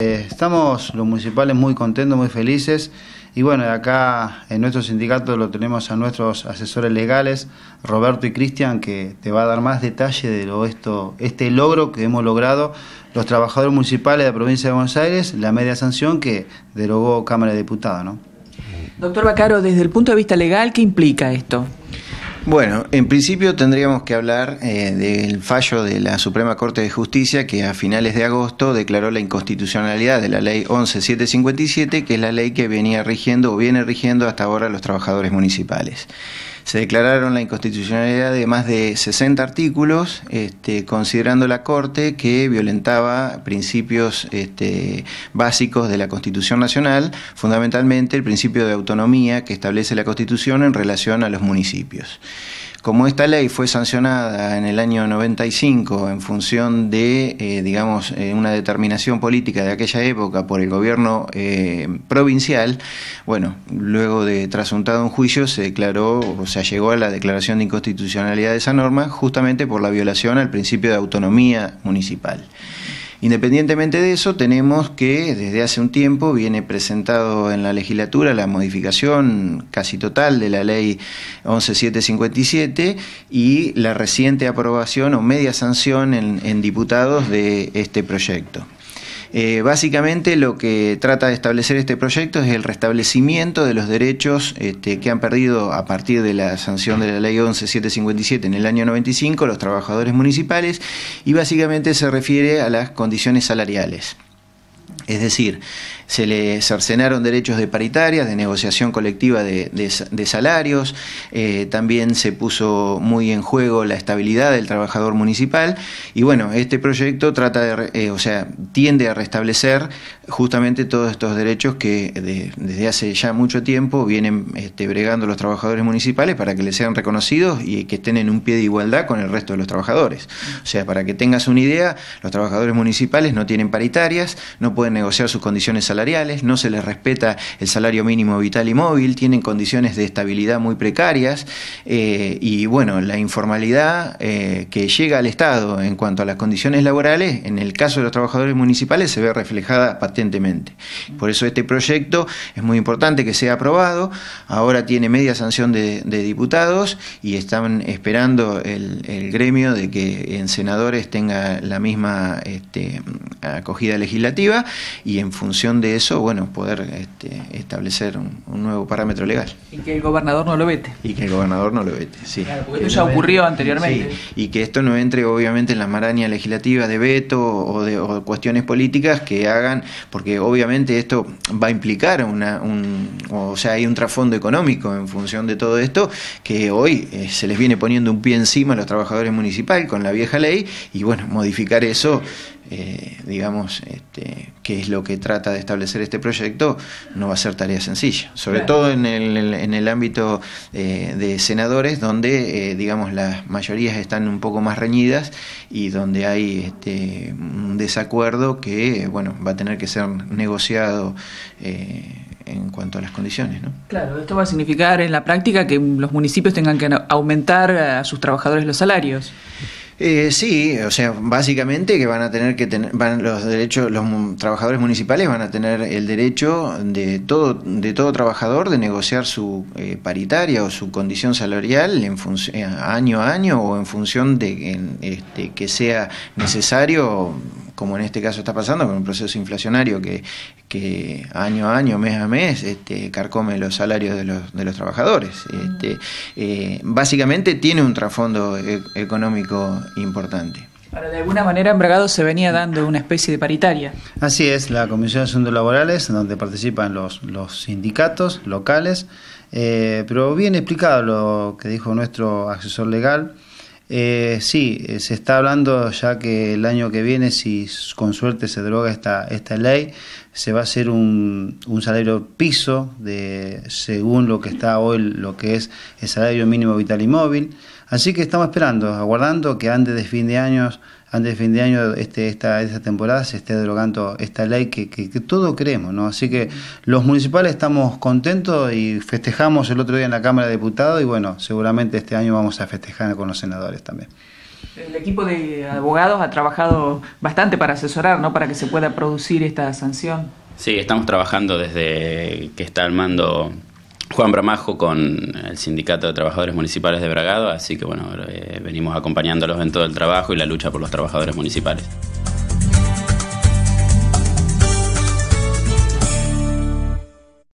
Eh, estamos los municipales muy contentos, muy felices y bueno, acá en nuestro sindicato lo tenemos a nuestros asesores legales, Roberto y Cristian, que te va a dar más detalle de lo esto, este logro que hemos logrado los trabajadores municipales de la provincia de Buenos Aires, la media sanción que derogó Cámara de Diputados. Doctor Bacaro, desde el punto de vista legal, ¿qué implica esto? Bueno, en principio tendríamos que hablar eh, del fallo de la Suprema Corte de Justicia que a finales de agosto declaró la inconstitucionalidad de la ley 11757, que es la ley que venía rigiendo o viene rigiendo hasta ahora los trabajadores municipales se declararon la inconstitucionalidad de más de 60 artículos, este, considerando la Corte que violentaba principios este, básicos de la Constitución Nacional, fundamentalmente el principio de autonomía que establece la Constitución en relación a los municipios. Como esta ley fue sancionada en el año 95 en función de, eh, digamos, eh, una determinación política de aquella época por el gobierno eh, provincial, bueno, luego de trasuntado un juicio se declaró, o sea, llegó a la declaración de inconstitucionalidad de esa norma justamente por la violación al principio de autonomía municipal. Independientemente de eso, tenemos que desde hace un tiempo viene presentado en la legislatura la modificación casi total de la ley 11757 y la reciente aprobación o media sanción en, en diputados de este proyecto. Eh, básicamente lo que trata de establecer este proyecto es el restablecimiento de los derechos este, que han perdido a partir de la sanción de la ley 11757 en el año 95 los trabajadores municipales y básicamente se refiere a las condiciones salariales. Es decir, se le cercenaron derechos de paritarias, de negociación colectiva de, salarios, eh, también se puso muy en juego la estabilidad del trabajador municipal y bueno, este proyecto trata de, eh, o sea, tiende a restablecer justamente todos estos derechos que desde hace ya mucho tiempo vienen este, bregando los trabajadores municipales para que les sean reconocidos y que estén en un pie de igualdad con el resto de los trabajadores. O sea, para que tengas una idea, los trabajadores municipales no tienen paritarias, no pueden negociar sus condiciones salariales, salariales, no se les respeta el salario mínimo vital y móvil, tienen condiciones de estabilidad muy precarias eh, y bueno, la informalidad eh, que llega al Estado en cuanto a las condiciones laborales, en el caso de los trabajadores municipales se ve reflejada patentemente. Por eso este proyecto es muy importante que sea aprobado, ahora tiene media sanción de, diputados y están esperando el, gremio de que en senadores tenga la misma este, acogida legislativa y en función de eso, bueno, poder este, establecer un, nuevo parámetro legal. Y que el gobernador no lo vete. Y que el gobernador no lo vete, sí. porque esto ya ocurrió anteriormente. Y que esto no entre, obviamente, en la maraña legislativa de veto o de cuestiones políticas que hagan, porque obviamente esto va a implicar una, un, o sea, hay un trasfondo económico en función de todo esto que hoy eh, se les viene poniendo un pie encima a los trabajadores municipales con la vieja ley y bueno, modificar eso eh, digamos, este, qué es lo que trata de establecer este proyecto, no va a ser tarea sencilla, sobre todo en el, en el ámbito eh, de senadores, donde, eh, digamos, las mayorías están un poco más reñidas y donde hay este, un desacuerdo que, bueno, va a tener que ser negociado eh, en cuanto a las condiciones. ¿no? Claro, esto va a significar en la práctica que los municipios tengan que aumentar a sus trabajadores los salarios. Eh, sí, o sea, básicamente que van a tener que tener, van los derechos, los trabajadores municipales van a tener el derecho de todo, de todo trabajador de negociar su eh, paritaria o su condición salarial en eh, año a año o en función de que este, sea necesario como en este caso está pasando, con un proceso inflacionario que, año a año, mes a mes, este, carcome los salarios de los, trabajadores. Mm. Este, eh, básicamente tiene un trasfondo e, económico importante. Ahora, de alguna manera, Embragado se venía dando una especie de paritaria. Así es, la Comisión de Asuntos Laborales, donde participan los, sindicatos locales, eh, pero bien explicado lo que dijo nuestro asesor legal, eh, sí, eh, se está hablando ya que el año que viene, si con suerte se droga esta, esta ley, se va a hacer un, un salario piso de según lo que está hoy, lo que es el salario mínimo vital y móvil. Así que estamos esperando, aguardando que antes de fin de año, antes de fin de año este, esta, temporada se esté derogando esta ley que, que, todos creemos, ¿no? Así que los municipales estamos contentos y festejamos el otro día en la Cámara de Diputados y bueno, seguramente este año vamos a festejar con los senadores también. El equipo de abogados ha trabajado bastante para asesorar, ¿no? Para que se pueda producir esta sanción. Sí, estamos trabajando desde que está al mando Juan Bramajo con el Sindicato de Trabajadores Municipales de Bragado, así que bueno, eh, venimos acompañándolos en todo el trabajo y la lucha por los trabajadores municipales.